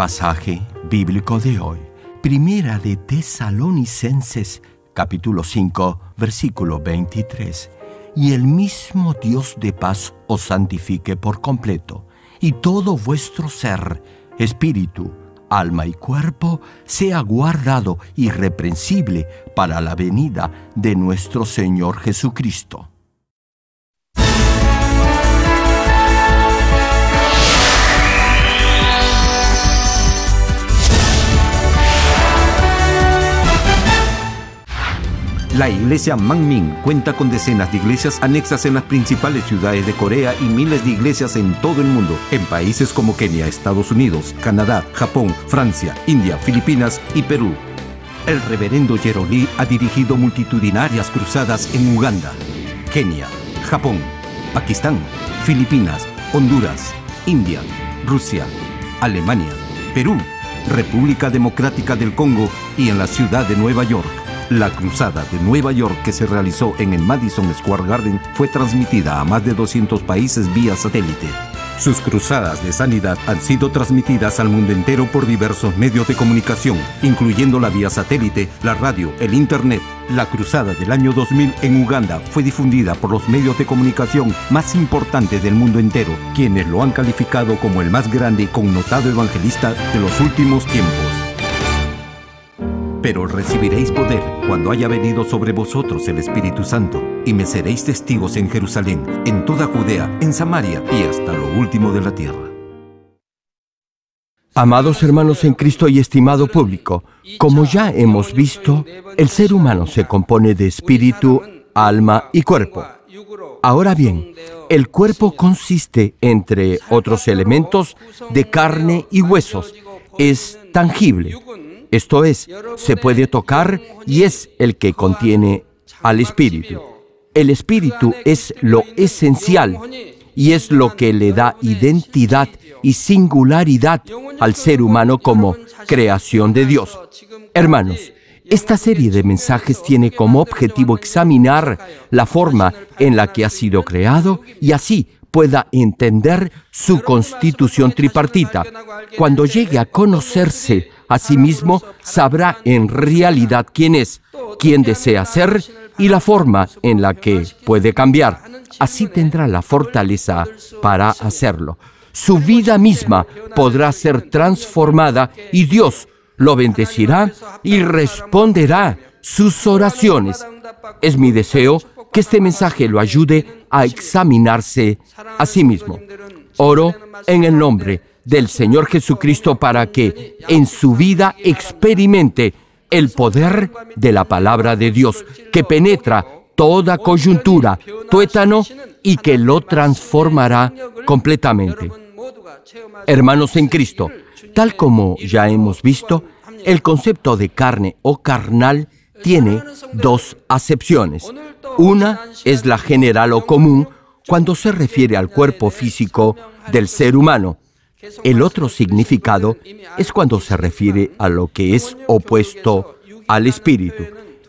pasaje bíblico de hoy. Primera de Tesalonicenses capítulo 5 versículo 23. Y el mismo Dios de paz os santifique por completo, y todo vuestro ser, espíritu, alma y cuerpo, sea guardado irreprensible para la venida de nuestro Señor Jesucristo. La iglesia Mangmin cuenta con decenas de iglesias anexas en las principales ciudades de Corea y miles de iglesias en todo el mundo, en países como Kenia, Estados Unidos, Canadá, Japón, Francia, India, Filipinas y Perú. El reverendo Jerolí ha dirigido multitudinarias cruzadas en Uganda, Kenia, Japón, Pakistán, Filipinas, Honduras, India, Rusia, Alemania, Perú, República Democrática del Congo y en la ciudad de Nueva York. La cruzada de Nueva York que se realizó en el Madison Square Garden fue transmitida a más de 200 países vía satélite. Sus cruzadas de sanidad han sido transmitidas al mundo entero por diversos medios de comunicación, incluyendo la vía satélite, la radio, el Internet. La cruzada del año 2000 en Uganda fue difundida por los medios de comunicación más importantes del mundo entero, quienes lo han calificado como el más grande y connotado evangelista de los últimos tiempos. Pero recibiréis poder cuando haya venido sobre vosotros el Espíritu Santo, y me seréis testigos en Jerusalén, en toda Judea, en Samaria y hasta lo último de la tierra. Amados hermanos en Cristo y estimado público, como ya hemos visto, el ser humano se compone de espíritu, alma y cuerpo. Ahora bien, el cuerpo consiste, entre otros elementos, de carne y huesos. Es tangible, esto es, se puede tocar y es el que contiene al espíritu. El espíritu es lo esencial y es lo que le da identidad y singularidad al ser humano como creación de Dios. Hermanos, esta serie de mensajes tiene como objetivo examinar la forma en la que ha sido creado y así pueda entender su constitución tripartita. Cuando llegue a conocerse Asimismo, sabrá en realidad quién es, quién desea ser y la forma en la que puede cambiar. Así tendrá la fortaleza para hacerlo. Su vida misma podrá ser transformada y Dios lo bendecirá y responderá sus oraciones. Es mi deseo que este mensaje lo ayude a examinarse a sí mismo. Oro en el nombre de del Señor Jesucristo para que en su vida experimente el poder de la palabra de Dios que penetra toda coyuntura, tuétano y que lo transformará completamente. Hermanos en Cristo, tal como ya hemos visto, el concepto de carne o carnal tiene dos acepciones. Una es la general o común cuando se refiere al cuerpo físico del ser humano el otro significado es cuando se refiere a lo que es opuesto al espíritu.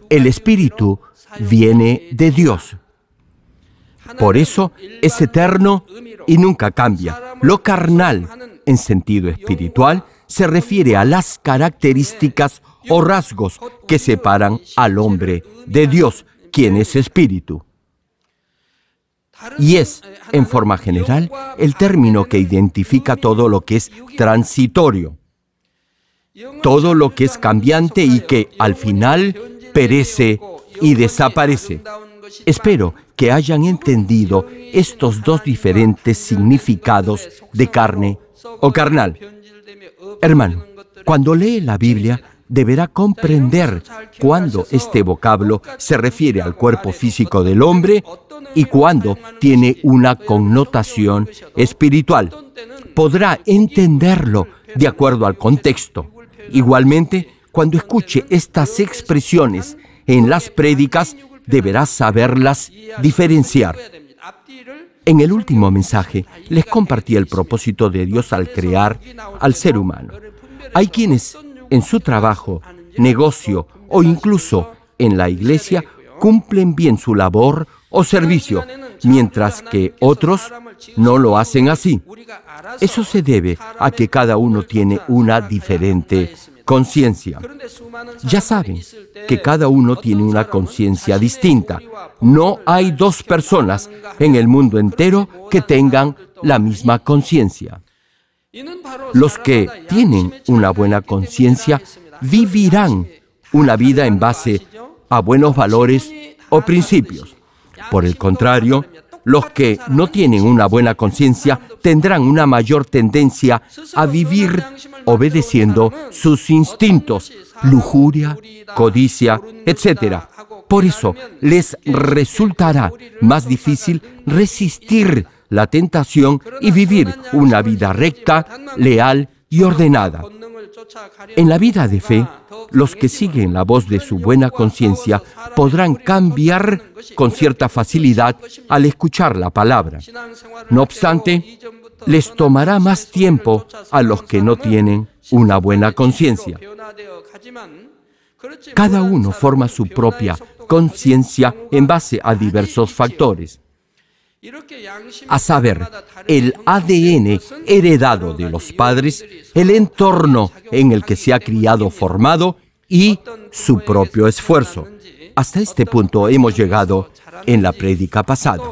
El espíritu viene de Dios. Por eso es eterno y nunca cambia. Lo carnal, en sentido espiritual, se refiere a las características o rasgos que separan al hombre de Dios, quien es espíritu y es, eh, en forma general, el término que identifica todo lo que es transitorio, todo lo que es cambiante y que, al final, perece y desaparece. Espero que hayan entendido estos dos diferentes significados de carne o carnal. Hermano, cuando lee la Biblia, deberá comprender cuándo este vocablo se refiere al cuerpo físico del hombre y cuándo tiene una connotación espiritual. Podrá entenderlo de acuerdo al contexto. Igualmente, cuando escuche estas expresiones en las prédicas, deberá saberlas diferenciar. En el último mensaje les compartí el propósito de Dios al crear al ser humano. Hay quienes en su trabajo, negocio o incluso en la iglesia cumplen bien su labor o servicio, mientras que otros no lo hacen así. Eso se debe a que cada uno tiene una diferente conciencia. Ya saben que cada uno tiene una conciencia distinta. No hay dos personas en el mundo entero que tengan la misma conciencia. Los que tienen una buena conciencia vivirán una vida en base a buenos valores o principios. Por el contrario, los que no tienen una buena conciencia tendrán una mayor tendencia a vivir obedeciendo sus instintos, lujuria, codicia, etc. Por eso les resultará más difícil resistir la tentación y vivir una vida recta, leal y ordenada. En la vida de fe, los que siguen la voz de su buena conciencia podrán cambiar con cierta facilidad al escuchar la palabra. No obstante, les tomará más tiempo a los que no tienen una buena conciencia. Cada uno forma su propia conciencia en base a diversos factores a saber, el ADN heredado de los padres, el entorno en el que se ha criado formado y su propio esfuerzo. Hasta este punto hemos llegado en la prédica pasada.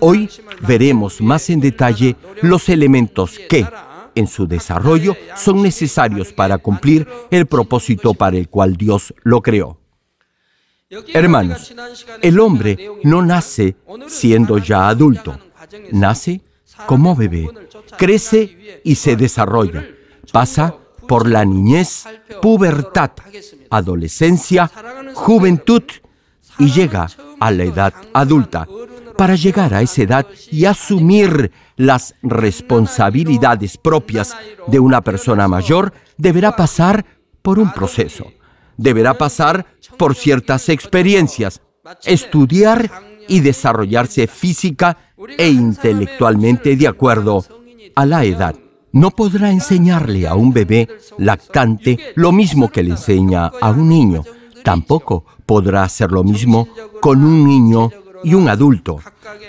Hoy veremos más en detalle los elementos que, en su desarrollo, son necesarios para cumplir el propósito para el cual Dios lo creó. Hermanos, el hombre no nace siendo ya adulto, nace como bebé, crece y se desarrolla, pasa por la niñez, pubertad, adolescencia, juventud y llega a la edad adulta. Para llegar a esa edad y asumir las responsabilidades propias de una persona mayor, deberá pasar por un proceso. Deberá pasar por ciertas experiencias, estudiar y desarrollarse física e intelectualmente de acuerdo a la edad. No podrá enseñarle a un bebé lactante lo mismo que le enseña a un niño. Tampoco podrá hacer lo mismo con un niño y un adulto.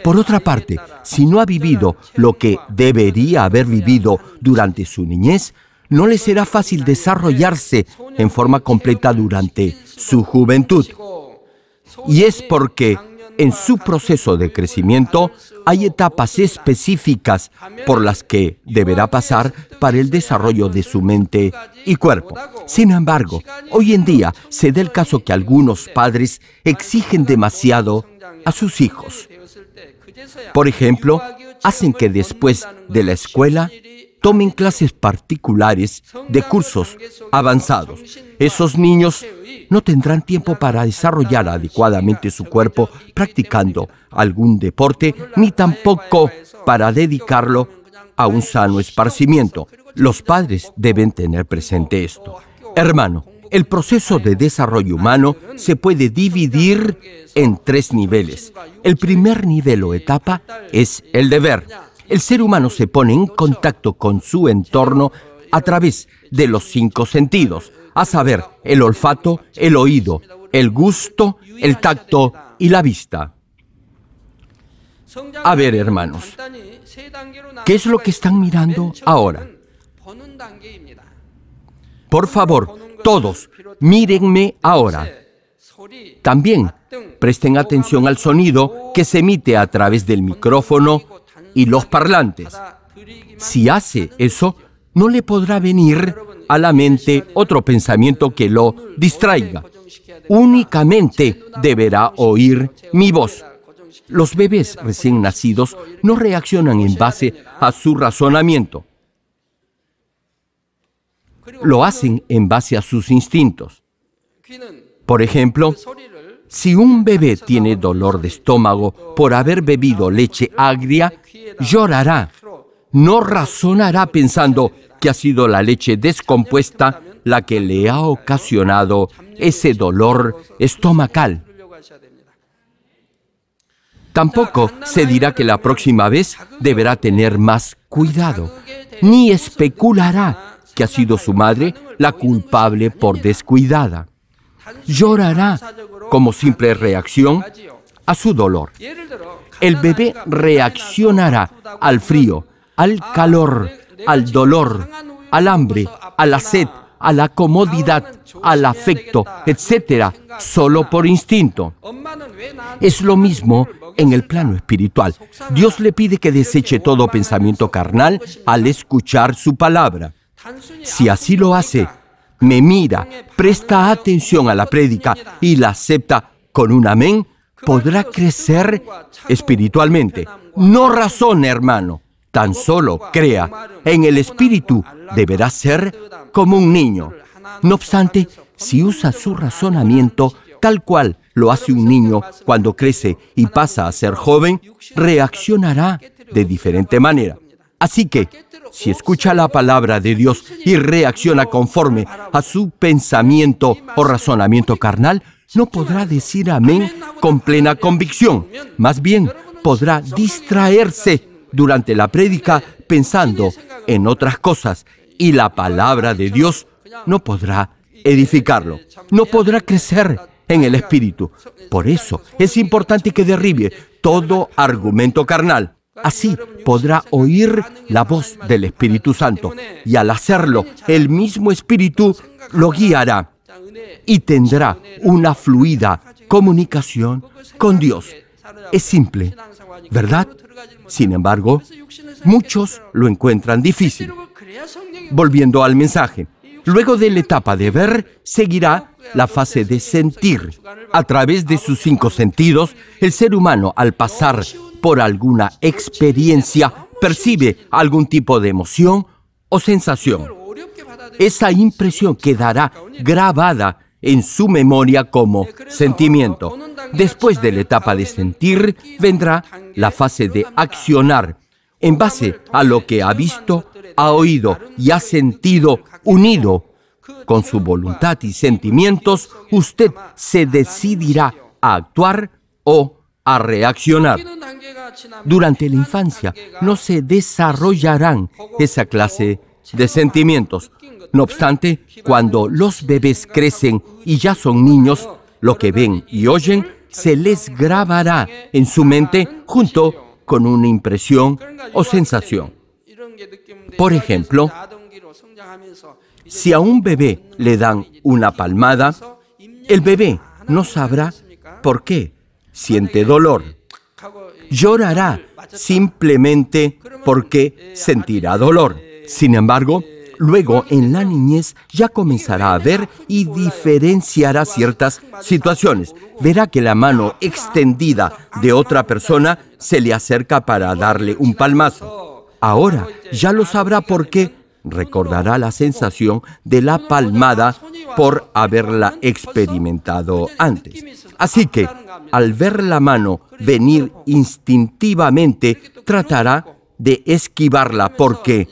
Por otra parte, si no ha vivido lo que debería haber vivido durante su niñez, no le será fácil desarrollarse en forma completa durante su juventud. Y es porque en su proceso de crecimiento hay etapas específicas por las que deberá pasar para el desarrollo de su mente y cuerpo. Sin embargo, hoy en día se da el caso que algunos padres exigen demasiado a sus hijos. Por ejemplo, hacen que después de la escuela tomen clases particulares de cursos avanzados. Esos niños no tendrán tiempo para desarrollar adecuadamente su cuerpo practicando algún deporte, ni tampoco para dedicarlo a un sano esparcimiento. Los padres deben tener presente esto. Hermano, el proceso de desarrollo humano se puede dividir en tres niveles. El primer nivel o etapa es el deber el ser humano se pone en contacto con su entorno a través de los cinco sentidos, a saber, el olfato, el oído, el gusto, el tacto y la vista. A ver, hermanos, ¿qué es lo que están mirando ahora? Por favor, todos, mírenme ahora. También presten atención al sonido que se emite a través del micrófono, y los parlantes. Si hace eso, no le podrá venir a la mente otro pensamiento que lo distraiga. Únicamente deberá oír mi voz. Los bebés recién nacidos no reaccionan en base a su razonamiento. Lo hacen en base a sus instintos. Por ejemplo, si un bebé tiene dolor de estómago por haber bebido leche agria, llorará. No razonará pensando que ha sido la leche descompuesta la que le ha ocasionado ese dolor estomacal. Tampoco se dirá que la próxima vez deberá tener más cuidado, ni especulará que ha sido su madre la culpable por descuidada llorará como simple reacción a su dolor. El bebé reaccionará al frío, al calor, al dolor, al hambre, a la sed, a la comodidad, al afecto, etcétera, solo por instinto. Es lo mismo en el plano espiritual. Dios le pide que deseche todo pensamiento carnal al escuchar su palabra. Si así lo hace, me mira, presta atención a la prédica y la acepta con un amén, podrá crecer espiritualmente. No razone, hermano, tan solo crea. En el espíritu deberá ser como un niño. No obstante, si usa su razonamiento tal cual lo hace un niño cuando crece y pasa a ser joven, reaccionará de diferente manera. Así que, si escucha la palabra de Dios y reacciona conforme a su pensamiento o razonamiento carnal, no podrá decir amén con plena convicción. Más bien, podrá distraerse durante la prédica pensando en otras cosas y la palabra de Dios no podrá edificarlo, no podrá crecer en el espíritu. Por eso es importante que derribe todo argumento carnal Así podrá oír la voz del Espíritu Santo y al hacerlo el mismo Espíritu lo guiará y tendrá una fluida comunicación con Dios. Es simple, ¿verdad? Sin embargo, muchos lo encuentran difícil. Volviendo al mensaje, luego de la etapa de ver, seguirá la fase de sentir. A través de sus cinco sentidos, el ser humano al pasar por alguna experiencia, percibe algún tipo de emoción o sensación. Esa impresión quedará grabada en su memoria como sentimiento. Después de la etapa de sentir, vendrá la fase de accionar, en base a lo que ha visto, ha oído y ha sentido unido. Con su voluntad y sentimientos, usted se decidirá a actuar o a reaccionar durante la infancia no se desarrollarán esa clase de sentimientos. No obstante, cuando los bebés crecen y ya son niños, lo que ven y oyen se les grabará en su mente junto con una impresión o sensación. Por ejemplo, si a un bebé le dan una palmada, el bebé no sabrá por qué siente dolor llorará simplemente porque sentirá dolor. Sin embargo, luego en la niñez ya comenzará a ver y diferenciará ciertas situaciones. Verá que la mano extendida de otra persona se le acerca para darle un palmazo. Ahora ya lo sabrá porque recordará la sensación de la palmada por haberla experimentado antes. Así que, al ver la mano venir instintivamente, tratará de esquivarla porque,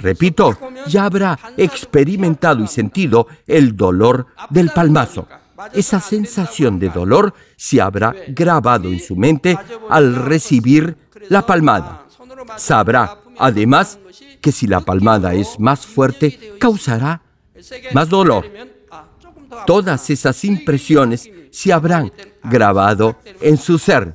repito, ya habrá experimentado y sentido el dolor del palmazo. Esa sensación de dolor se habrá grabado en su mente al recibir la palmada. Sabrá, además, que si la palmada es más fuerte, causará más dolor. Todas esas impresiones se habrán grabado en su ser.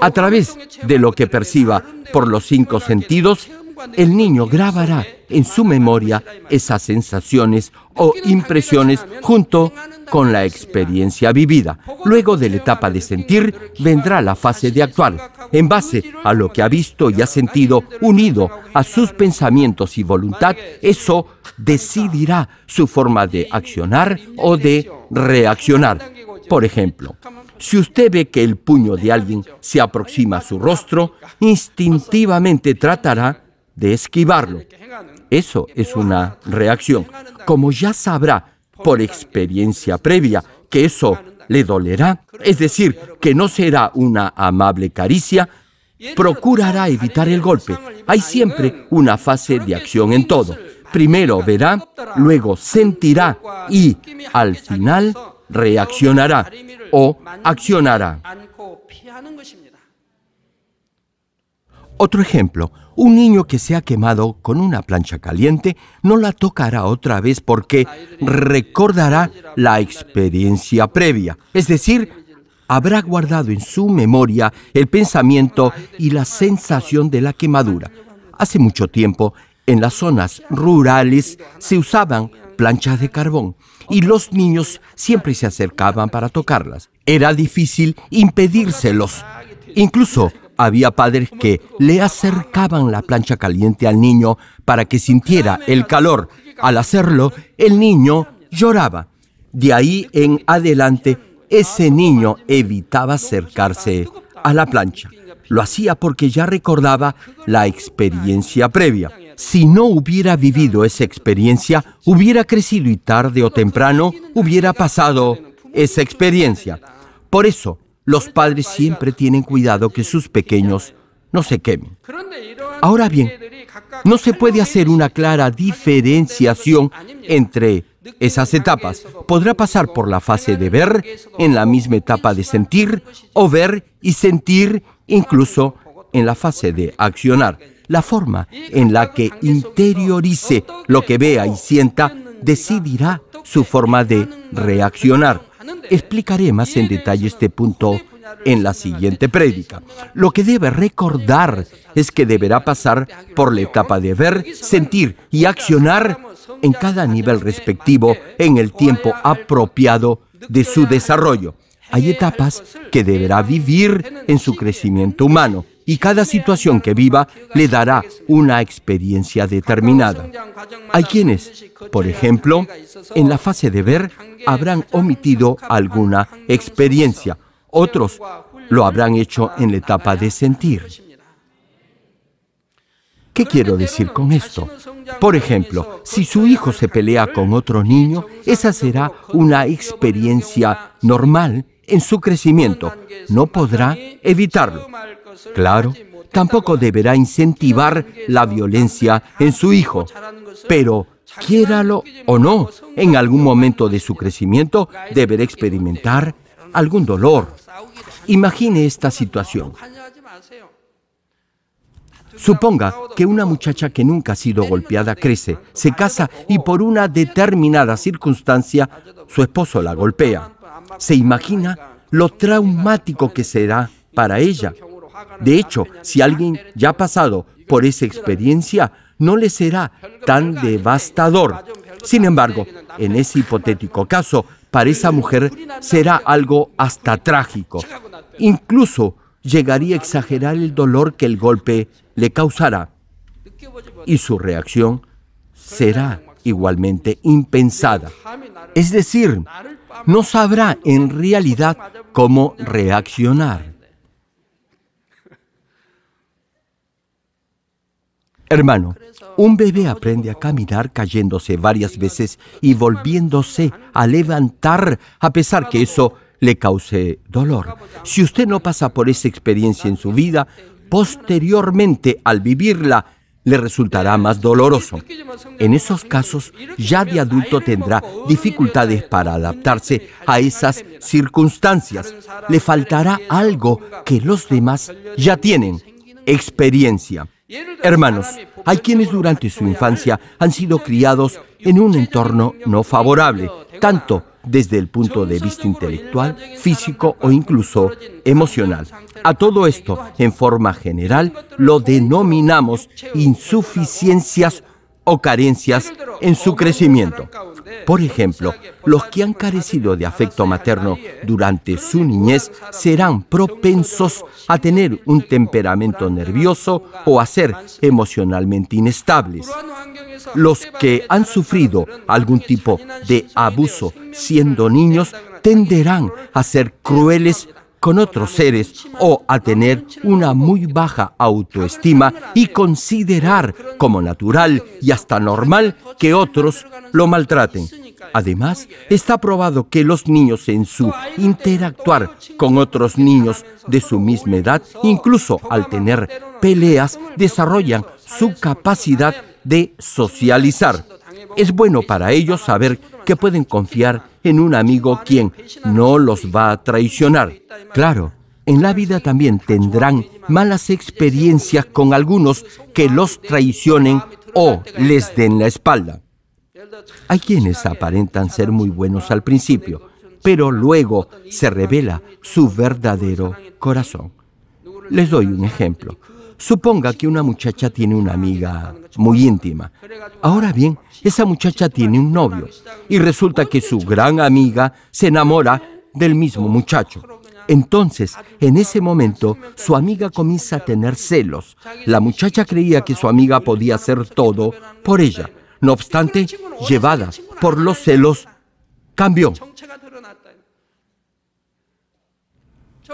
A través de lo que perciba por los cinco sentidos, el niño grabará en su memoria esas sensaciones o impresiones junto con la experiencia vivida. Luego de la etapa de sentir vendrá la fase de actuar, en base a lo que ha visto y ha sentido, unido a sus pensamientos y voluntad, eso decidirá su forma de accionar o de reaccionar. Por ejemplo, si usted ve que el puño de alguien se aproxima a su rostro, instintivamente tratará de esquivarlo. Eso es una reacción. Como ya sabrá por experiencia previa que eso le dolerá, es decir, que no será una amable caricia, procurará evitar el golpe. Hay siempre una fase de acción en todo. Primero verá, luego sentirá y al final reaccionará o accionará. Otro ejemplo, un niño que se ha quemado con una plancha caliente no la tocará otra vez porque recordará la experiencia previa, es decir, habrá guardado en su memoria el pensamiento y la sensación de la quemadura. Hace mucho tiempo en las zonas rurales se usaban planchas de carbón y los niños siempre se acercaban para tocarlas. Era difícil impedírselos. Incluso había padres que le acercaban la plancha caliente al niño para que sintiera el calor. Al hacerlo, el niño lloraba. De ahí en adelante, ese niño evitaba acercarse a la plancha. Lo hacía porque ya recordaba la experiencia previa. Si no hubiera vivido esa experiencia, hubiera crecido y tarde o temprano hubiera pasado esa experiencia. Por eso, los padres siempre tienen cuidado que sus pequeños no se quemen. Ahora bien, no se puede hacer una clara diferenciación entre esas etapas. Podrá pasar por la fase de ver, en la misma etapa de sentir, o ver y sentir incluso en la fase de accionar. La forma en la que interiorice lo que vea y sienta decidirá su forma de reaccionar. Explicaré más en detalle este punto en la siguiente prédica. Lo que debe recordar es que deberá pasar por la etapa de ver, sentir y accionar en cada nivel respectivo en el tiempo apropiado de su desarrollo. Hay etapas que deberá vivir en su crecimiento humano y cada situación que viva le dará una experiencia determinada. Hay quienes, por ejemplo, en la fase de ver habrán omitido alguna experiencia, otros lo habrán hecho en la etapa de sentir. ¿Qué quiero decir con esto? Por ejemplo, si su hijo se pelea con otro niño, esa será una experiencia normal en su crecimiento. No podrá evitarlo. Claro, tampoco deberá incentivar la violencia en su hijo, pero quiéralo o no, en algún momento de su crecimiento deberá experimentar algún dolor. Imagine esta situación. Suponga que una muchacha que nunca ha sido golpeada crece, se casa y por una determinada circunstancia su esposo la golpea. Se imagina lo traumático que será para ella de hecho, si alguien ya ha pasado por esa experiencia, no le será tan devastador. Sin embargo, en ese hipotético caso, para esa mujer será algo hasta trágico. Incluso llegaría a exagerar el dolor que el golpe le causará. Y su reacción será igualmente impensada. Es decir, no sabrá en realidad cómo reaccionar. Hermano, un bebé aprende a caminar cayéndose varias veces y volviéndose a levantar a pesar que eso le cause dolor. Si usted no pasa por esa experiencia en su vida, posteriormente al vivirla, le resultará más doloroso. En esos casos, ya de adulto tendrá dificultades para adaptarse a esas circunstancias. Le faltará algo que los demás ya tienen, experiencia. Hermanos, hay quienes durante su infancia han sido criados en un entorno no favorable, tanto desde el punto de vista intelectual, físico o incluso emocional. A todo esto, en forma general, lo denominamos insuficiencias o carencias en su crecimiento. Por ejemplo, los que han carecido de afecto materno durante su niñez serán propensos a tener un temperamento nervioso o a ser emocionalmente inestables. Los que han sufrido algún tipo de abuso siendo niños tenderán a ser crueles con otros seres o a tener una muy baja autoestima y considerar como natural y hasta normal que otros lo maltraten. Además, está probado que los niños en su interactuar con otros niños de su misma edad, incluso al tener peleas, desarrollan su capacidad de socializar. Es bueno para ellos saber que pueden confiar en un amigo quien no los va a traicionar. Claro, en la vida también tendrán malas experiencias con algunos que los traicionen o les den la espalda. Hay quienes aparentan ser muy buenos al principio, pero luego se revela su verdadero corazón. Les doy un ejemplo. Suponga que una muchacha tiene una amiga muy íntima. Ahora bien, esa muchacha tiene un novio y resulta que su gran amiga se enamora del mismo muchacho. Entonces, en ese momento, su amiga comienza a tener celos. La muchacha creía que su amiga podía hacer todo por ella. No obstante, llevada por los celos, cambió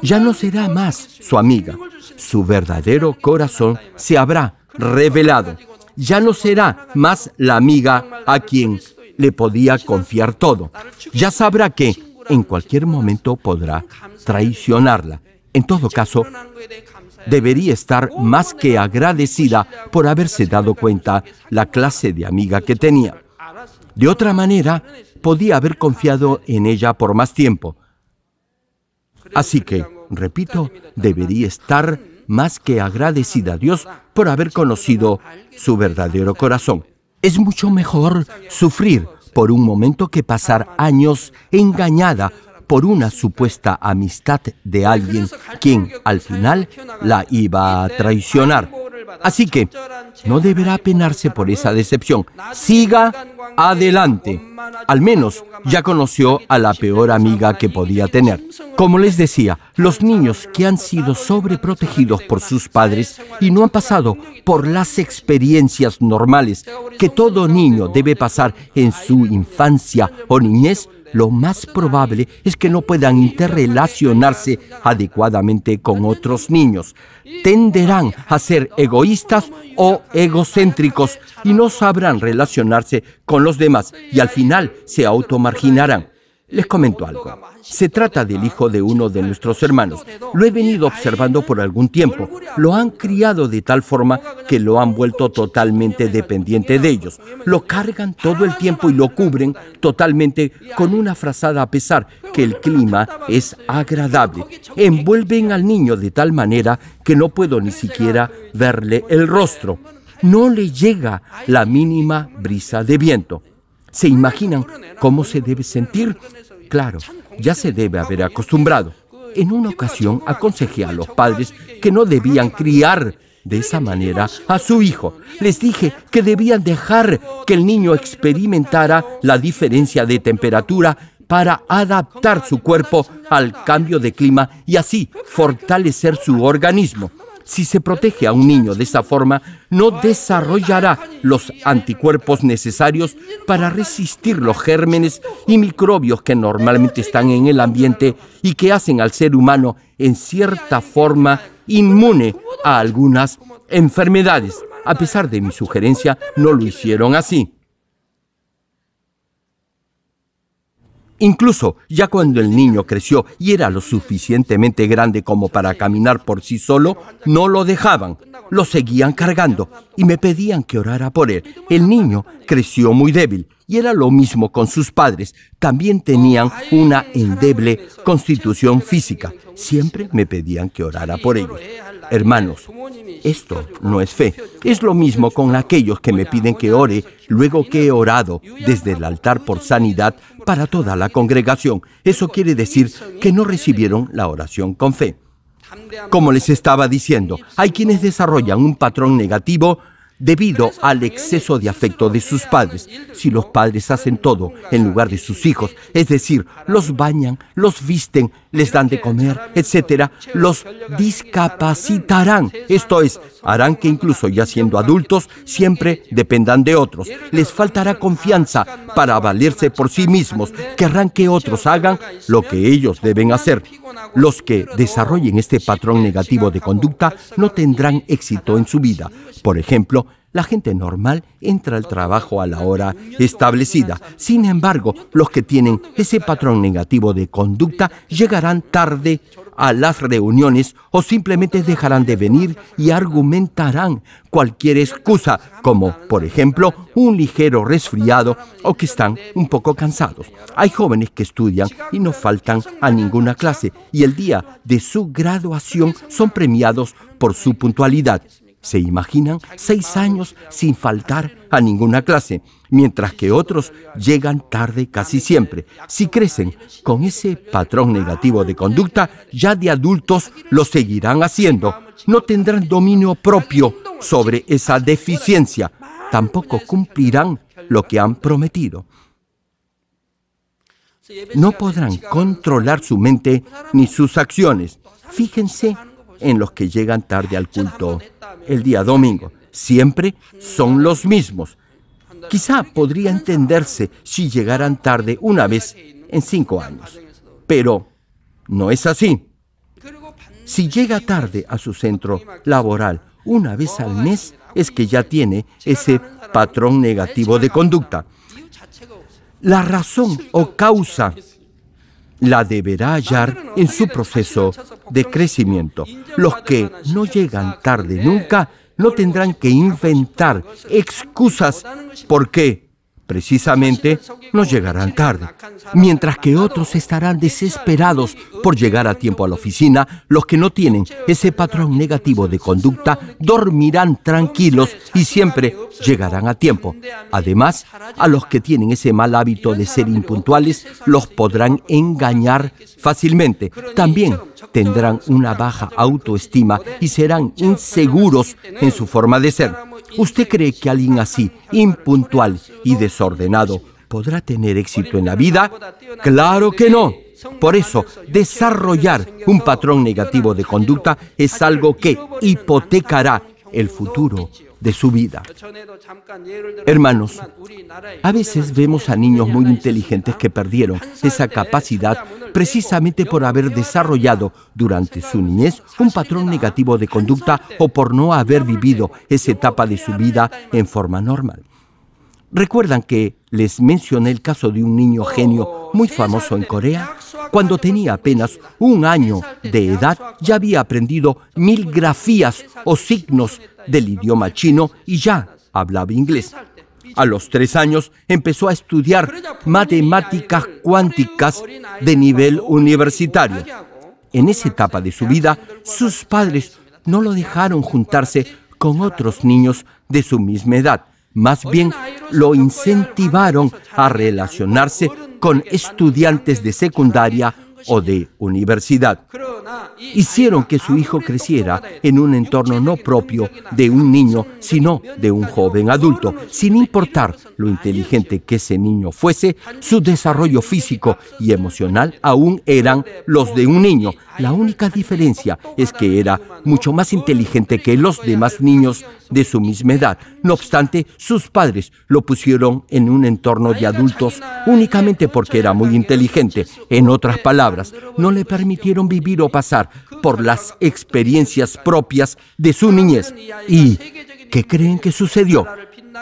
ya no será más su amiga. Su verdadero corazón se habrá revelado. Ya no será más la amiga a quien le podía confiar todo. Ya sabrá que en cualquier momento podrá traicionarla. En todo caso, debería estar más que agradecida por haberse dado cuenta la clase de amiga que tenía. De otra manera, podía haber confiado en ella por más tiempo, Así que, repito, debería estar más que agradecida a Dios por haber conocido su verdadero corazón. Es mucho mejor sufrir por un momento que pasar años engañada por una supuesta amistad de alguien quien al final la iba a traicionar. Así que no deberá penarse por esa decepción. Siga adelante. Al menos ya conoció a la peor amiga que podía tener. Como les decía, los niños que han sido sobreprotegidos por sus padres y no han pasado por las experiencias normales que todo niño debe pasar en su infancia o niñez, lo más probable es que no puedan interrelacionarse adecuadamente con otros niños. Tenderán a ser egoístas o egocéntricos y no sabrán relacionarse con los demás y al final se automarginarán. Les comento algo. Se trata del hijo de uno de nuestros hermanos. Lo he venido observando por algún tiempo. Lo han criado de tal forma que lo han vuelto totalmente dependiente de ellos. Lo cargan todo el tiempo y lo cubren totalmente con una frazada a pesar que el clima es agradable. Envuelven al niño de tal manera que no puedo ni siquiera verle el rostro. No le llega la mínima brisa de viento. ¿Se imaginan cómo se debe sentir? Claro, ya se debe haber acostumbrado. En una ocasión aconsejé a los padres que no debían criar de esa manera a su hijo. Les dije que debían dejar que el niño experimentara la diferencia de temperatura para adaptar su cuerpo al cambio de clima y así fortalecer su organismo. Si se protege a un niño de esa forma, no desarrollará los anticuerpos necesarios para resistir los gérmenes y microbios que normalmente están en el ambiente y que hacen al ser humano, en cierta forma, inmune a algunas enfermedades. A pesar de mi sugerencia, no lo hicieron así. Incluso ya cuando el niño creció y era lo suficientemente grande como para caminar por sí solo, no lo dejaban, lo seguían cargando y me pedían que orara por él. El niño creció muy débil y era lo mismo con sus padres. También tenían una endeble constitución física. Siempre me pedían que orara por ellos. Hermanos, esto no es fe. Es lo mismo con aquellos que me piden que ore luego que he orado desde el altar por sanidad para toda la congregación. Eso quiere decir que no recibieron la oración con fe. Como les estaba diciendo, hay quienes desarrollan un patrón negativo debido al exceso de afecto de sus padres. Si los padres hacen todo en lugar de sus hijos, es decir, los bañan, los visten, les dan de comer, etc., los discapacitarán. Esto es, harán que incluso ya siendo adultos siempre dependan de otros. Les faltará confianza para valerse por sí mismos. Querrán que otros hagan lo que ellos deben hacer. Los que desarrollen este patrón negativo de conducta no tendrán éxito en su vida. Por ejemplo, la gente normal entra al trabajo a la hora establecida. Sin embargo, los que tienen ese patrón negativo de conducta llegarán tarde a las reuniones o simplemente dejarán de venir y argumentarán cualquier excusa, como por ejemplo un ligero resfriado o que están un poco cansados. Hay jóvenes que estudian y no faltan a ninguna clase y el día de su graduación son premiados por su puntualidad se imaginan seis años sin faltar a ninguna clase, mientras que otros llegan tarde casi siempre. Si crecen con ese patrón negativo de conducta, ya de adultos lo seguirán haciendo. No tendrán dominio propio sobre esa deficiencia. Tampoco cumplirán lo que han prometido. No podrán controlar su mente ni sus acciones. Fíjense en los que llegan tarde al culto el día domingo. Siempre son los mismos. Quizá podría entenderse si llegaran tarde una vez en cinco años. Pero no es así. Si llega tarde a su centro laboral una vez al mes, es que ya tiene ese patrón negativo de conducta. La razón o causa la deberá hallar en su proceso de crecimiento. Los que no llegan tarde nunca no tendrán que inventar excusas por qué precisamente, no llegarán tarde, mientras que otros estarán desesperados por llegar a tiempo a la oficina, los que no tienen ese patrón negativo de conducta dormirán tranquilos y siempre llegarán a tiempo. Además, a los que tienen ese mal hábito de ser impuntuales, los podrán engañar fácilmente. También tendrán una baja autoestima y serán inseguros en su forma de ser. ¿Usted cree que alguien así, impuntual y desordenado, podrá tener éxito en la vida? Claro que no. Por eso, desarrollar un patrón negativo de conducta es algo que hipotecará el futuro de su vida. Hermanos, a veces vemos a niños muy inteligentes que perdieron esa capacidad precisamente por haber desarrollado durante su niñez un patrón negativo de conducta o por no haber vivido esa etapa de su vida en forma normal. Recuerdan que les mencioné el caso de un niño oh, genio muy famoso en Corea. Cuando tenía apenas un año de edad ya había aprendido mil grafías o signos del idioma chino y ya hablaba inglés. A los tres años empezó a estudiar matemáticas cuánticas de nivel universitario. En esa etapa de su vida, sus padres no lo dejaron juntarse con otros niños de su misma edad. Más bien lo incentivaron a relacionarse con estudiantes de secundaria o de universidad. Hicieron que su hijo creciera en un entorno no propio de un niño, sino de un joven adulto, sin importar lo inteligente que ese niño fuese, su desarrollo físico y emocional aún eran los de un niño, la única diferencia es que era mucho más inteligente que los demás niños de su misma edad. No obstante, sus padres lo pusieron en un entorno de adultos únicamente porque era muy inteligente. En otras palabras, no le permitieron vivir o pasar por las experiencias propias de su niñez. ¿Y qué creen que sucedió?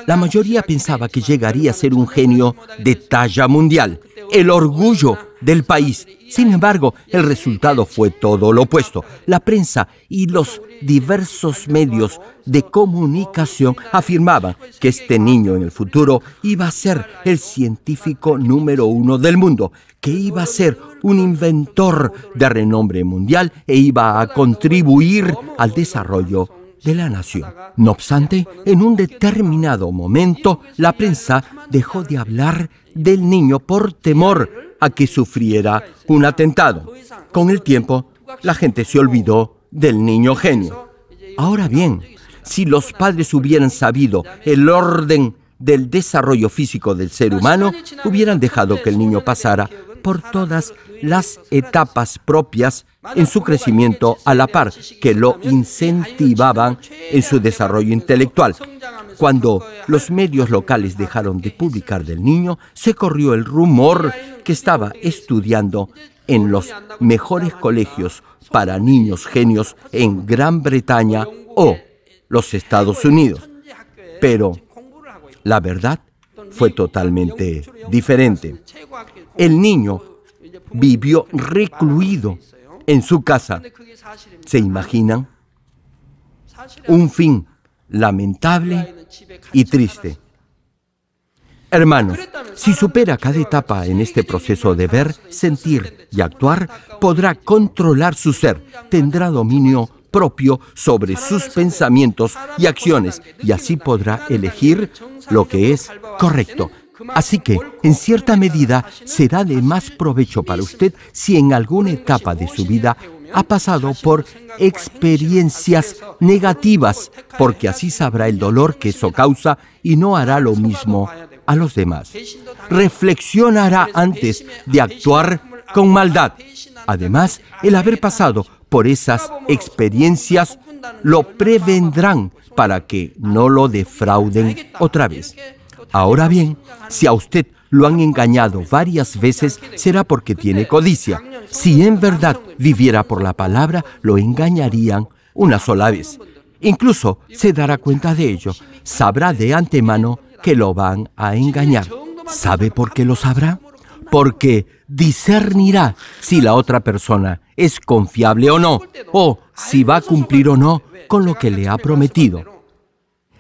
La mayoría pensaba que llegaría a ser un genio de talla mundial. El orgullo del país. Sin embargo, el resultado fue todo lo opuesto. La prensa y los diversos medios de comunicación afirmaban que este niño en el futuro iba a ser el científico número uno del mundo, que iba a ser un inventor de renombre mundial e iba a contribuir al desarrollo de la nación. No obstante, en un determinado momento, la prensa dejó de hablar del niño por temor que sufriera un atentado. Con el tiempo, la gente se olvidó del niño genio. Ahora bien, si los padres hubieran sabido el orden del desarrollo físico del ser humano, hubieran dejado que el niño pasara por todas las etapas propias en su crecimiento a la par que lo incentivaban en su desarrollo intelectual. Cuando los medios locales dejaron de publicar del niño, se corrió el rumor que estaba estudiando en los mejores colegios para niños genios en Gran Bretaña o los Estados Unidos. Pero la verdad fue totalmente diferente. El niño vivió recluido en su casa. ¿Se imaginan? Un fin lamentable y triste. Hermanos, si supera cada etapa en este proceso de ver, sentir y actuar, podrá controlar su ser, tendrá dominio propio sobre sus pensamientos y acciones y así podrá elegir lo que es correcto, Así que, en cierta medida, será de más provecho para usted si en alguna etapa de su vida ha pasado por experiencias negativas, porque así sabrá el dolor que eso causa y no hará lo mismo a los demás. Reflexionará antes de actuar con maldad. Además, el haber pasado por esas experiencias lo prevendrán para que no lo defrauden otra vez. Ahora bien, si a usted lo han engañado varias veces, será porque tiene codicia. Si en verdad viviera por la palabra, lo engañarían una sola vez. Incluso se dará cuenta de ello. Sabrá de antemano que lo van a engañar. ¿Sabe por qué lo sabrá? Porque discernirá si la otra persona es confiable o no, o si va a cumplir o no con lo que le ha prometido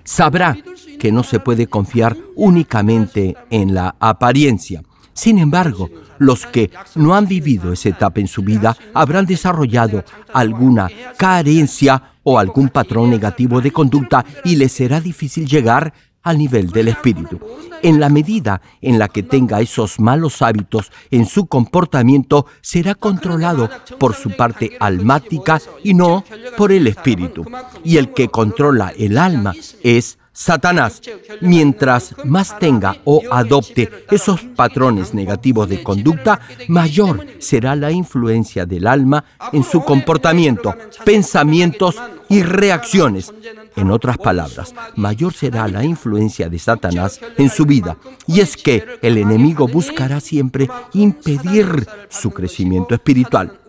sabrá que no se puede confiar únicamente en la apariencia. Sin embargo, los que no han vivido esa etapa en su vida habrán desarrollado alguna carencia o algún patrón negativo de conducta y les será difícil llegar al nivel del espíritu. En la medida en la que tenga esos malos hábitos en su comportamiento, será controlado por su parte almática y no por el espíritu. Y el que controla el alma es Satanás, mientras más tenga o adopte esos patrones negativos de conducta, mayor será la influencia del alma en su comportamiento, pensamientos y reacciones. En otras palabras, mayor será la influencia de Satanás en su vida. Y es que el enemigo buscará siempre impedir su crecimiento espiritual.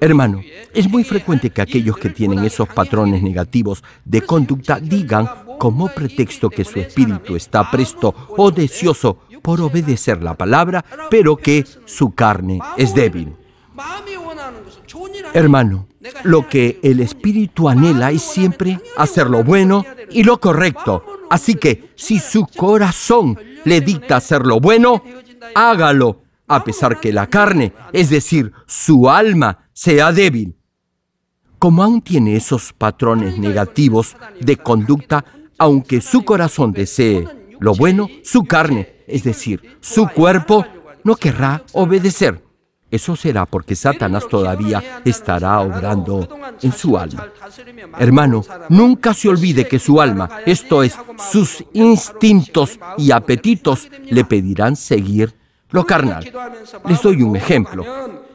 Hermano, es muy frecuente que aquellos que tienen esos patrones negativos de conducta digan como pretexto que su espíritu está presto o deseoso por obedecer la palabra, pero que su carne es débil. Hermano, lo que el espíritu anhela es siempre hacer lo bueno y lo correcto. Así que si su corazón le dicta hacer lo bueno, hágalo, a pesar que la carne, es decir, su alma, sea débil. Como aún tiene esos patrones negativos de conducta, aunque su corazón desee lo bueno, su carne, es decir, su cuerpo, no querrá obedecer. Eso será porque Satanás todavía estará obrando en su alma. Hermano, nunca se olvide que su alma, esto es, sus instintos y apetitos, le pedirán seguir lo carnal. Les doy un ejemplo.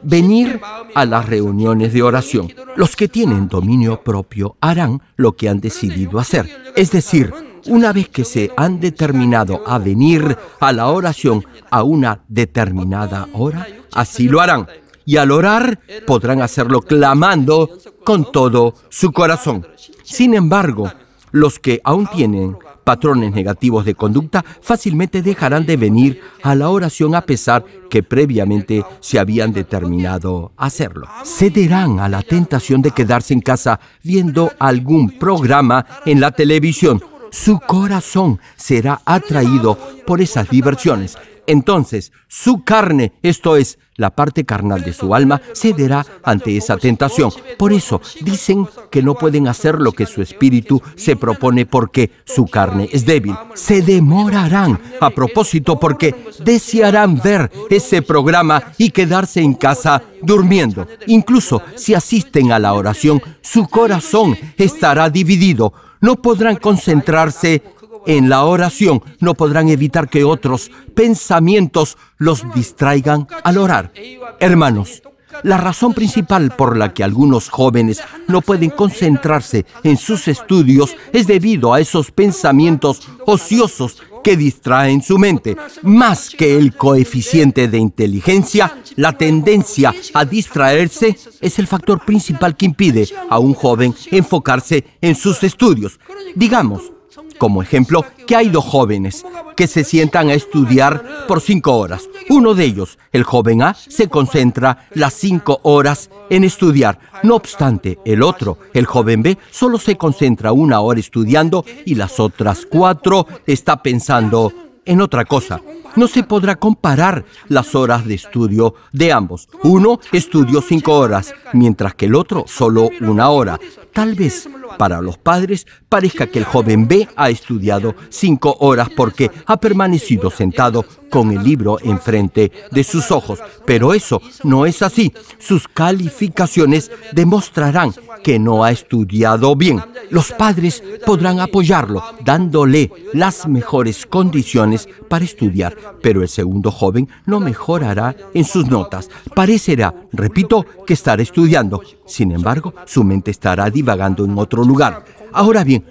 Venir a las reuniones de oración. Los que tienen dominio propio harán lo que han decidido hacer. Es decir, una vez que se han determinado a venir a la oración a una determinada hora, así lo harán. Y al orar podrán hacerlo clamando con todo su corazón. Sin embargo, los que aún tienen patrones negativos de conducta fácilmente dejarán de venir a la oración a pesar que previamente se habían determinado hacerlo. Cederán a la tentación de quedarse en casa viendo algún programa en la televisión. Su corazón será atraído por esas diversiones entonces su carne, esto es, la parte carnal de su alma, cederá ante esa tentación. Por eso dicen que no pueden hacer lo que su espíritu se propone porque su carne es débil. Se demorarán a propósito porque desearán ver ese programa y quedarse en casa durmiendo. Incluso si asisten a la oración, su corazón estará dividido. No podrán concentrarse en la oración no podrán evitar que otros pensamientos los distraigan al orar. Hermanos, la razón principal por la que algunos jóvenes no pueden concentrarse en sus estudios es debido a esos pensamientos ociosos que distraen su mente. Más que el coeficiente de inteligencia, la tendencia a distraerse es el factor principal que impide a un joven enfocarse en sus estudios. Digamos, como ejemplo, que hay dos jóvenes que se sientan a estudiar por cinco horas. Uno de ellos, el joven A, se concentra las cinco horas en estudiar. No obstante, el otro, el joven B, solo se concentra una hora estudiando y las otras cuatro está pensando en otra cosa. No se podrá comparar las horas de estudio de ambos. Uno estudió cinco horas, mientras que el otro solo una hora. Tal vez para los padres parezca que el joven B ha estudiado cinco horas porque ha permanecido sentado con el libro enfrente de sus ojos. Pero eso no es así. Sus calificaciones demostrarán que no ha estudiado bien. Los padres podrán apoyarlo, dándole las mejores condiciones para estudiar, pero el segundo joven no mejorará en sus notas. Parecerá, repito, que estará estudiando. Sin embargo, su mente estará divagando en otro lugar. Ahora bien,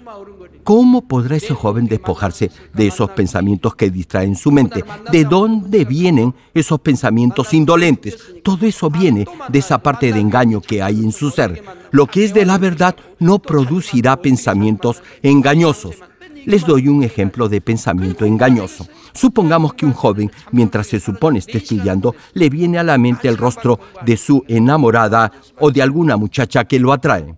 ¿Cómo podrá ese joven despojarse de esos pensamientos que distraen su mente? ¿De dónde vienen esos pensamientos indolentes? Todo eso viene de esa parte de engaño que hay en su ser. Lo que es de la verdad no producirá pensamientos engañosos. Les doy un ejemplo de pensamiento engañoso. Supongamos que un joven, mientras se supone esté estudiando, le viene a la mente el rostro de su enamorada o de alguna muchacha que lo atrae.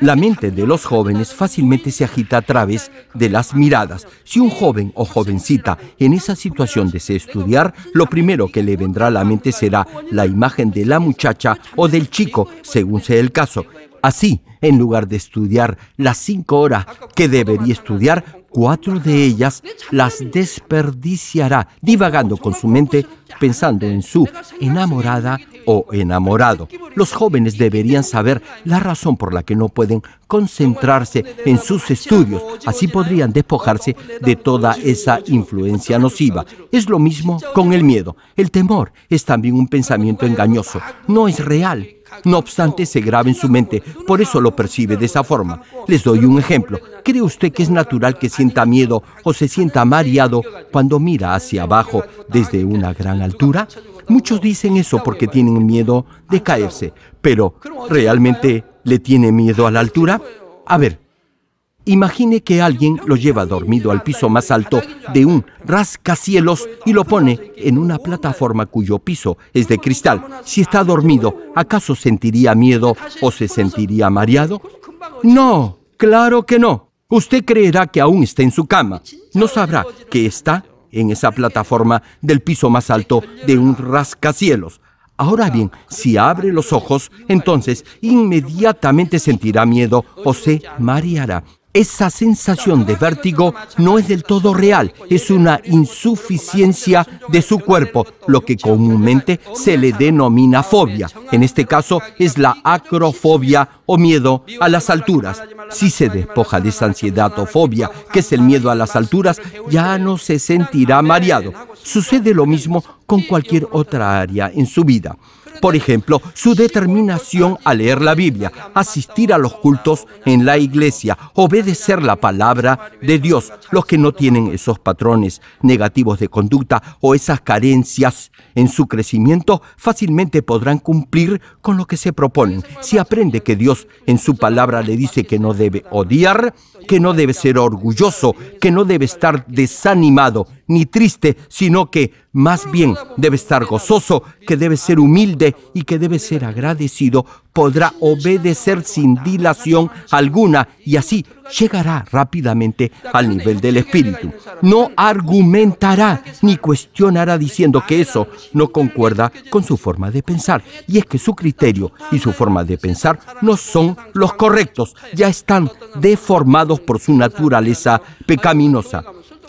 La mente de los jóvenes fácilmente se agita a través de las miradas. Si un joven o jovencita en esa situación desea estudiar, lo primero que le vendrá a la mente será la imagen de la muchacha o del chico, según sea el caso. Así, en lugar de estudiar las cinco horas que debería estudiar, cuatro de ellas las desperdiciará divagando con su mente, pensando en su enamorada o enamorado. Los jóvenes deberían saber la razón por la que no pueden concentrarse en sus estudios. Así podrían despojarse de toda esa influencia nociva. Es lo mismo con el miedo. El temor es también un pensamiento engañoso. No es real. No obstante, se graba en su mente, por eso lo percibe de esa forma. Les doy un ejemplo. ¿Cree usted que es natural que sienta miedo o se sienta mareado cuando mira hacia abajo desde una gran altura? Muchos dicen eso porque tienen miedo de caerse, pero ¿realmente le tiene miedo a la altura? A ver, imagine que alguien lo lleva dormido al piso más alto de un rascacielos y lo pone en una plataforma cuyo piso es de cristal. Si está dormido, ¿acaso sentiría miedo o se sentiría mareado? No, claro que no. Usted creerá que aún está en su cama. No sabrá que está en esa plataforma del piso más alto de un rascacielos. Ahora bien, si abre los ojos, entonces inmediatamente sentirá miedo o se mareará. Esa sensación de vértigo no es del todo real, es una insuficiencia de su cuerpo, lo que comúnmente se le denomina fobia. En este caso es la acrofobia o miedo a las alturas. Si se despoja de esa ansiedad o fobia, que es el miedo a las alturas, ya no se sentirá mareado. Sucede lo mismo con cualquier otra área en su vida. Por ejemplo, su determinación a leer la Biblia, asistir a los cultos en la iglesia, obedecer la palabra de Dios. Los que no tienen esos patrones negativos de conducta o esas carencias en su crecimiento fácilmente podrán cumplir con lo que se proponen. Si aprende que Dios en su palabra le dice que no debe odiar, que no debe ser orgulloso, que no debe estar desanimado ni triste, sino que más bien debe estar gozoso, que debe ser humilde y que debe ser agradecido. Podrá obedecer sin dilación alguna y así llegará rápidamente al nivel del espíritu. No argumentará ni cuestionará diciendo que eso no concuerda con su forma de pensar. Y es que su criterio y su forma de pensar no son los correctos. Ya están deformados por su naturaleza pecaminosa.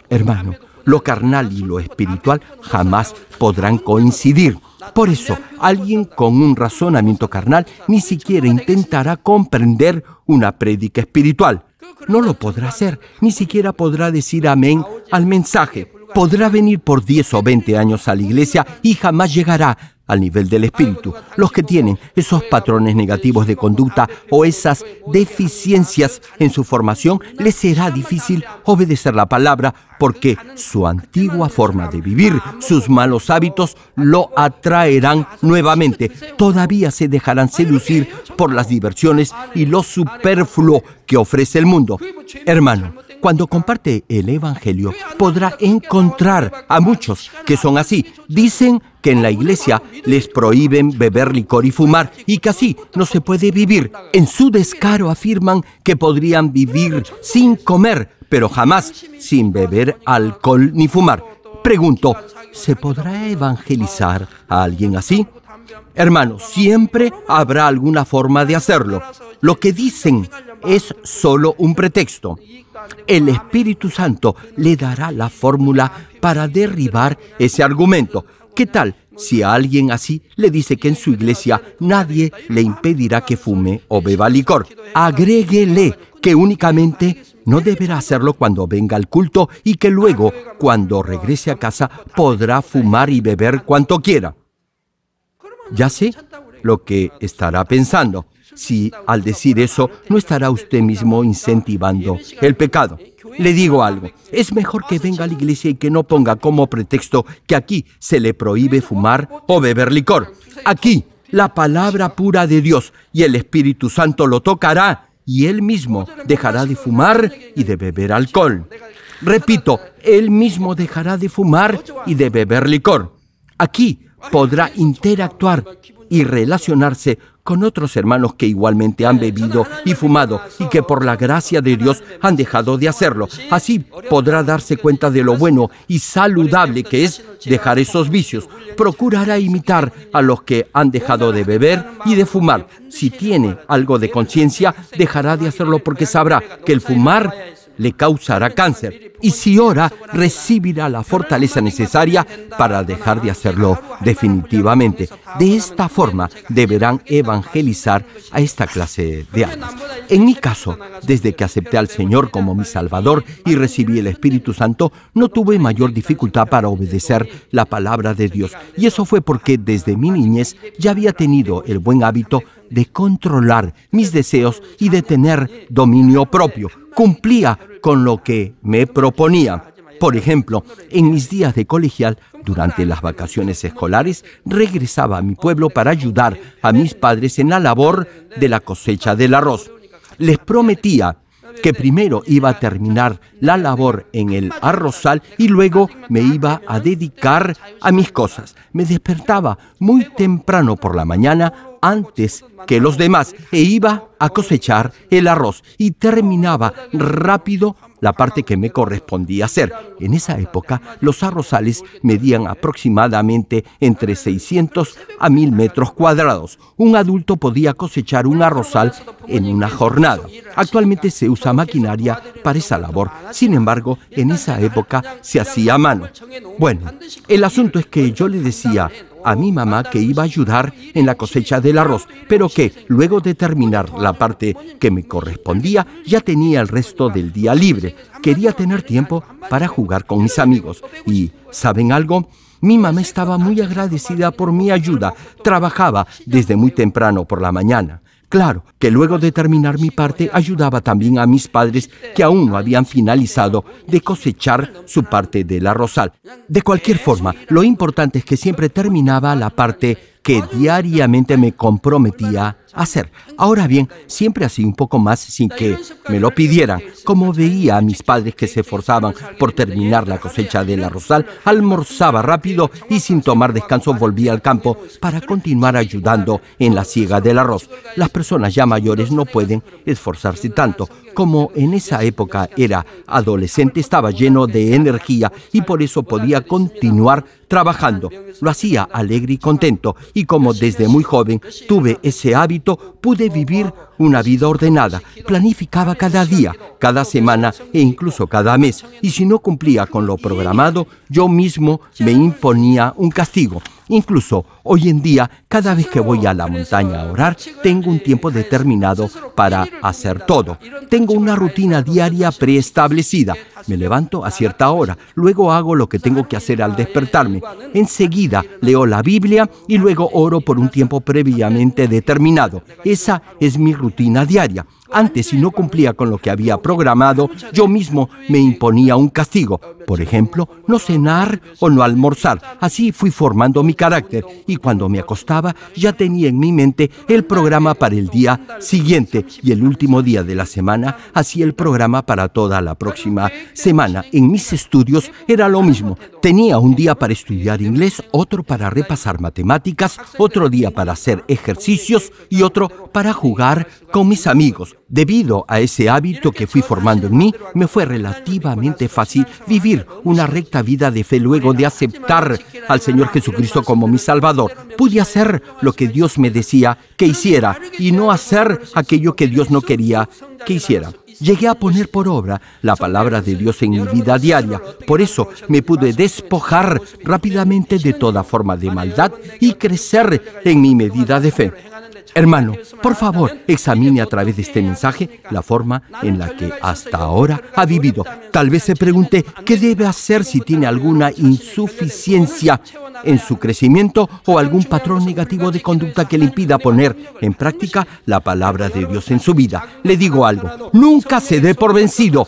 Hermano, lo carnal y lo espiritual jamás podrán coincidir. Por eso, alguien con un razonamiento carnal ni siquiera intentará comprender una prédica espiritual. No lo podrá hacer, ni siquiera podrá decir amén al mensaje. Podrá venir por 10 o 20 años a la iglesia y jamás llegará al nivel del espíritu. Los que tienen esos patrones negativos de conducta o esas deficiencias en su formación, les será difícil obedecer la palabra porque su antigua forma de vivir, sus malos hábitos, lo atraerán nuevamente. Todavía se dejarán seducir por las diversiones y lo superfluo que ofrece el mundo. Hermano, cuando comparte el Evangelio podrá encontrar a muchos que son así. Dicen que en la iglesia les prohíben beber licor y fumar y que así no se puede vivir. En su descaro afirman que podrían vivir sin comer, pero jamás sin beber alcohol ni fumar. Pregunto, ¿se podrá evangelizar a alguien así? Hermano, siempre habrá alguna forma de hacerlo. Lo que dicen es solo un pretexto el Espíritu Santo le dará la fórmula para derribar ese argumento. ¿Qué tal si a alguien así le dice que en su iglesia nadie le impedirá que fume o beba licor? Agréguele que únicamente no deberá hacerlo cuando venga al culto y que luego, cuando regrese a casa, podrá fumar y beber cuanto quiera. Ya sé lo que estará pensando si al decir eso no estará usted mismo incentivando el pecado. Le digo algo, es mejor que venga a la iglesia y que no ponga como pretexto que aquí se le prohíbe fumar o beber licor. Aquí, la palabra pura de Dios y el Espíritu Santo lo tocará y él mismo dejará de fumar y de beber alcohol. Repito, él mismo dejará de fumar y de beber licor. Aquí podrá interactuar y relacionarse con otros hermanos que igualmente han bebido y fumado y que por la gracia de Dios han dejado de hacerlo. Así podrá darse cuenta de lo bueno y saludable que es dejar esos vicios. Procurará imitar a los que han dejado de beber y de fumar. Si tiene algo de conciencia, dejará de hacerlo porque sabrá que el fumar le causará cáncer y si ora recibirá la fortaleza necesaria para dejar de hacerlo definitivamente. De esta forma deberán evangelizar a esta clase de almas. En mi caso, desde que acepté al Señor como mi Salvador y recibí el Espíritu Santo, no tuve mayor dificultad para obedecer la palabra de Dios. Y eso fue porque desde mi niñez ya había tenido el buen hábito de controlar mis deseos y de tener dominio propio. Cumplía con lo que me proponía. Por ejemplo, en mis días de colegial, durante las vacaciones escolares, regresaba a mi pueblo para ayudar a mis padres en la labor de la cosecha del arroz. Les prometía que primero iba a terminar la labor en el arrozal y luego me iba a dedicar a mis cosas. Me despertaba muy temprano por la mañana antes que los demás e iba a cosechar el arroz y terminaba rápido la parte que me correspondía hacer. En esa época, los arrozales medían aproximadamente entre 600 a 1000 metros cuadrados. Un adulto podía cosechar un arrozal en una jornada. Actualmente se usa maquinaria para esa labor. Sin embargo, en esa época se hacía a mano. Bueno, el asunto es que yo le decía a mi mamá que iba a ayudar en la cosecha del arroz, pero que, luego de terminar la parte que me correspondía, ya tenía el resto del día libre. Quería tener tiempo para jugar con mis amigos. Y, ¿saben algo? Mi mamá estaba muy agradecida por mi ayuda. Trabajaba desde muy temprano por la mañana. Claro que luego de terminar mi parte ayudaba también a mis padres que aún no habían finalizado de cosechar su parte de la rosal. De cualquier forma, lo importante es que siempre terminaba la parte que diariamente me comprometía hacer. Ahora bien, siempre así un poco más sin que me lo pidieran, como veía a mis padres que se esforzaban por terminar la cosecha del arrozal, almorzaba rápido y sin tomar descanso volvía al campo para continuar ayudando en la siega del arroz. Las personas ya mayores no pueden esforzarse tanto. Como en esa época era adolescente, estaba lleno de energía y por eso podía continuar trabajando. Lo hacía alegre y contento y como desde muy joven tuve ese hábito, pude vivir una vida ordenada. Planificaba cada día, cada semana e incluso cada mes. Y si no cumplía con lo programado, yo mismo me imponía un castigo. Incluso hoy en día, cada vez que voy a la montaña a orar, tengo un tiempo determinado para hacer todo. Tengo una rutina diaria preestablecida. Me levanto a cierta hora, luego hago lo que tengo que hacer al despertarme. Enseguida leo la Biblia y luego oro por un tiempo previamente determinado. Esa es mi rutina diaria. Antes, si no cumplía con lo que había programado, yo mismo me imponía un castigo. Por ejemplo, no cenar o no almorzar. Así fui formando mi carácter y cuando me acostaba ya tenía en mi mente el programa para el día siguiente y el último día de la semana hacía el programa para toda la próxima semana. En mis estudios era lo mismo. Tenía un día para estudiar inglés, otro para repasar matemáticas, otro día para hacer ejercicios y otro para jugar con mis amigos. Debido a ese hábito que fui formando en mí, me fue relativamente fácil vivir una recta vida de fe luego de aceptar al Señor Jesucristo como mi Salvador. Pude hacer lo que Dios me decía que hiciera y no hacer aquello que Dios no quería que hiciera. Llegué a poner por obra la palabra de Dios en mi vida diaria. Por eso me pude despojar rápidamente de toda forma de maldad y crecer en mi medida de fe. Hermano, por favor, examine a través de este mensaje la forma en la que hasta ahora ha vivido. Tal vez se pregunte qué debe hacer si tiene alguna insuficiencia en su crecimiento o algún patrón negativo de conducta que le impida poner en práctica la palabra de Dios en su vida. Le digo algo, nunca se dé por vencido,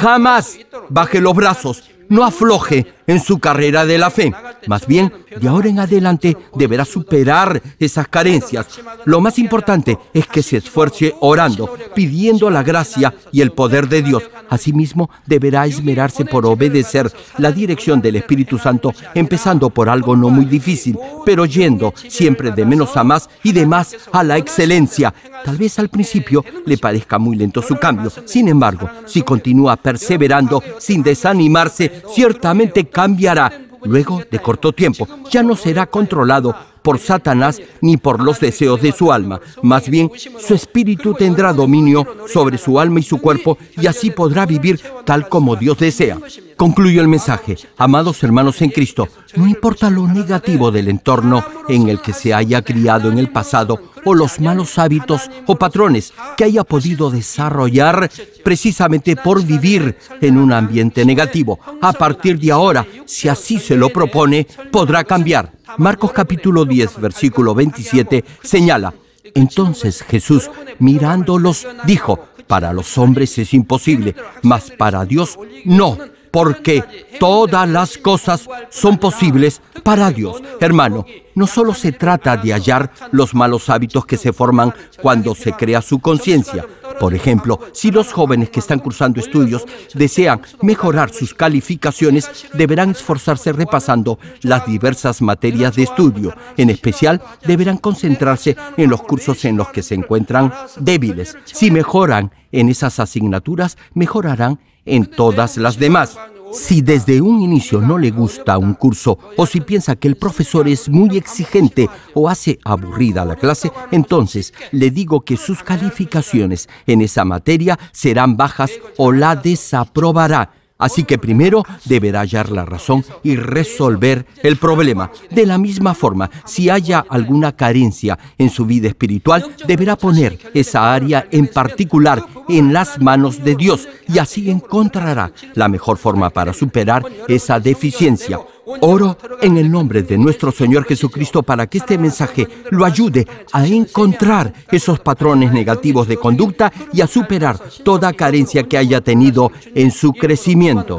jamás baje los brazos, no afloje, en su carrera de la fe. Más bien, de ahora en adelante deberá superar esas carencias. Lo más importante es que se esfuerce orando, pidiendo la gracia y el poder de Dios. Asimismo, deberá esmerarse por obedecer la dirección del Espíritu Santo, empezando por algo no muy difícil, pero yendo siempre de menos a más y de más a la excelencia. Tal vez al principio le parezca muy lento su cambio. Sin embargo, si continúa perseverando sin desanimarse, ciertamente cambiará luego de corto tiempo. Ya no será controlado por Satanás ni por los deseos de su alma. Más bien, su espíritu tendrá dominio sobre su alma y su cuerpo y así podrá vivir tal como Dios desea. Concluyo el mensaje. Amados hermanos en Cristo, no importa lo negativo del entorno en el que se haya criado en el pasado o los malos hábitos o patrones que haya podido desarrollar precisamente por vivir en un ambiente negativo. A partir de ahora, si así se lo propone, podrá cambiar. Marcos capítulo 10, versículo 27 señala, entonces Jesús mirándolos dijo, para los hombres es imposible, mas para Dios no porque todas las cosas son posibles para Dios. Hermano, no solo se trata de hallar los malos hábitos que se forman cuando se crea su conciencia. Por ejemplo, si los jóvenes que están cursando estudios desean mejorar sus calificaciones, deberán esforzarse repasando las diversas materias de estudio. En especial, deberán concentrarse en los cursos en los que se encuentran débiles. Si mejoran en esas asignaturas, mejorarán en todas las demás. Si desde un inicio no le gusta un curso o si piensa que el profesor es muy exigente o hace aburrida la clase, entonces le digo que sus calificaciones en esa materia serán bajas o la desaprobará. Así que primero deberá hallar la razón y resolver el problema. De la misma forma, si haya alguna carencia en su vida espiritual, deberá poner esa área en particular en las manos de Dios y así encontrará la mejor forma para superar esa deficiencia. Oro en el nombre de nuestro Señor Jesucristo para que este mensaje lo ayude a encontrar esos patrones negativos de conducta y a superar toda carencia que haya tenido en su crecimiento.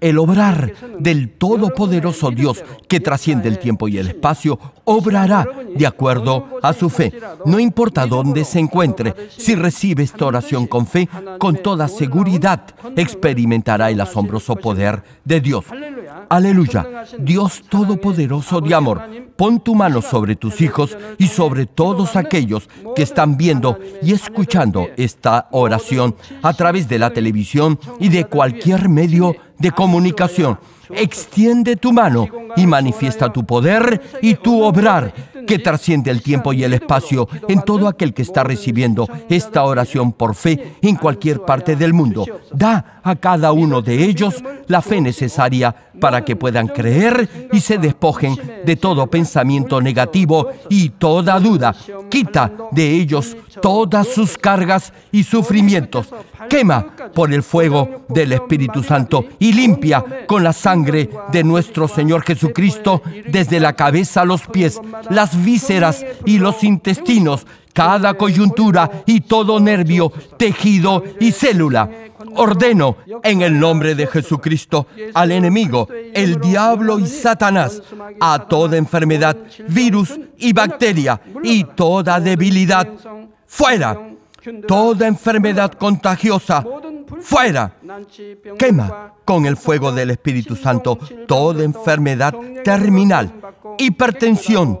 el obrar del Todopoderoso Dios que trasciende el tiempo y el espacio, obrará de acuerdo a su fe. No importa dónde se encuentre, si recibe esta oración con fe, con toda seguridad experimentará el asombroso poder de Dios. Aleluya. Dios Todopoderoso de amor, pon tu mano sobre tus hijos y sobre todos aquellos que están viendo y escuchando esta oración a través de la televisión y de cualquier medio de comunicación. Extiende tu mano y manifiesta tu poder y tu obrar que trasciende el tiempo y el espacio en todo aquel que está recibiendo esta oración por fe en cualquier parte del mundo. Da a cada uno de ellos la fe necesaria para que puedan creer y se despojen de todo pensamiento negativo y toda duda. Quita de ellos todas sus cargas y sufrimientos. Quema por el fuego del Espíritu Santo y limpia con la sangre de nuestro Señor Jesucristo desde la cabeza a los pies las vísceras y los intestinos, cada coyuntura y todo nervio, tejido y célula. Ordeno en el nombre de Jesucristo al enemigo, el diablo y Satanás, a toda enfermedad, virus y bacteria y toda debilidad. Fuera. Toda enfermedad contagiosa, fuera. Quema con el fuego del Espíritu Santo toda enfermedad terminal, hipertensión,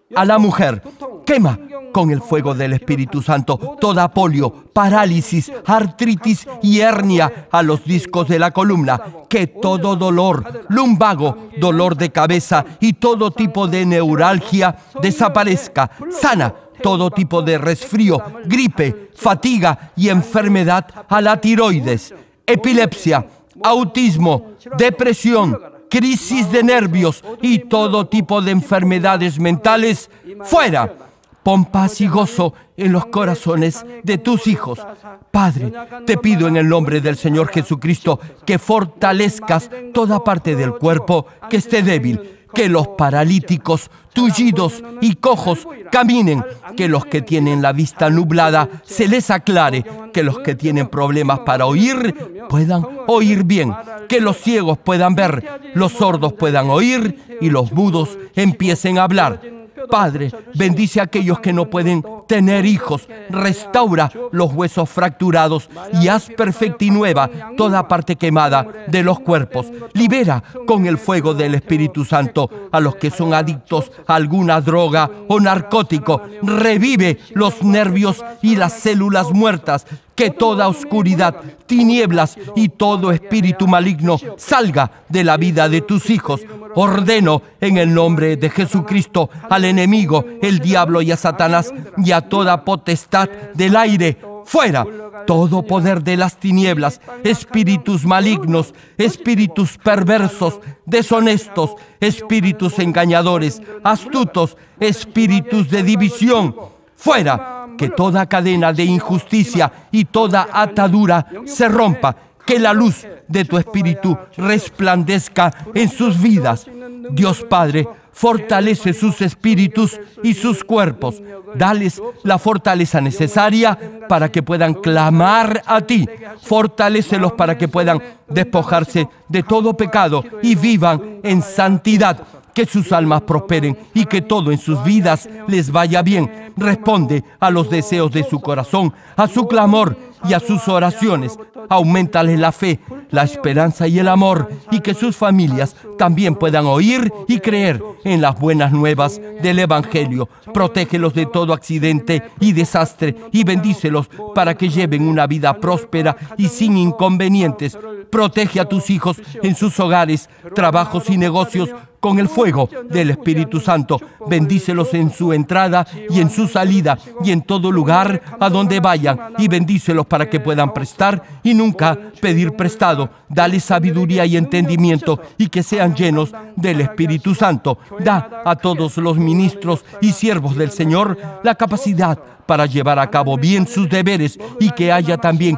a la mujer. Quema con el fuego del Espíritu Santo toda polio, parálisis, artritis y hernia a los discos de la columna. Que todo dolor, lumbago, dolor de cabeza y todo tipo de neuralgia desaparezca. Sana todo tipo de resfrío, gripe, fatiga y enfermedad a la tiroides, epilepsia, autismo, depresión, crisis de nervios y todo tipo de enfermedades mentales fuera. Pon paz y gozo en los corazones de tus hijos. Padre, te pido en el nombre del Señor Jesucristo que fortalezcas toda parte del cuerpo que esté débil que los paralíticos, tullidos y cojos caminen, que los que tienen la vista nublada se les aclare, que los que tienen problemas para oír puedan oír bien, que los ciegos puedan ver, los sordos puedan oír y los mudos empiecen a hablar Padre, bendice a aquellos que no pueden tener hijos, restaura los huesos fracturados y haz perfecta y nueva toda parte quemada de los cuerpos. Libera con el fuego del Espíritu Santo a los que son adictos a alguna droga o narcótico. Revive los nervios y las células muertas que toda oscuridad, tinieblas y todo espíritu maligno salga de la vida de tus hijos. Ordeno en el nombre de Jesucristo al enemigo, el diablo y a Satanás y a toda potestad del aire. Fuera todo poder de las tinieblas, espíritus malignos, espíritus perversos, deshonestos, espíritus engañadores, astutos, espíritus de división. Fuera que toda cadena de injusticia y toda atadura se rompa, que la luz de tu espíritu resplandezca en sus vidas. Dios Padre, fortalece sus espíritus y sus cuerpos. Dales la fortaleza necesaria para que puedan clamar a ti. Fortalécelos para que puedan despojarse de todo pecado y vivan en santidad que sus almas prosperen y que todo en sus vidas les vaya bien. Responde a los deseos de su corazón, a su clamor y a sus oraciones. Aumentale la fe, la esperanza y el amor y que sus familias también puedan oír y creer en las buenas nuevas del Evangelio. Protégelos de todo accidente y desastre y bendícelos para que lleven una vida próspera y sin inconvenientes. Protege a tus hijos en sus hogares, trabajos y negocios con el fuego del Espíritu Santo. Bendícelos en su entrada y en su salida y en todo lugar a donde vayan y bendícelos para que puedan prestar y nunca pedir prestado. Dale sabiduría y entendimiento y que sean llenos del Espíritu Santo. Da a todos los ministros y siervos del Señor la capacidad para llevar a cabo bien sus deberes y que haya también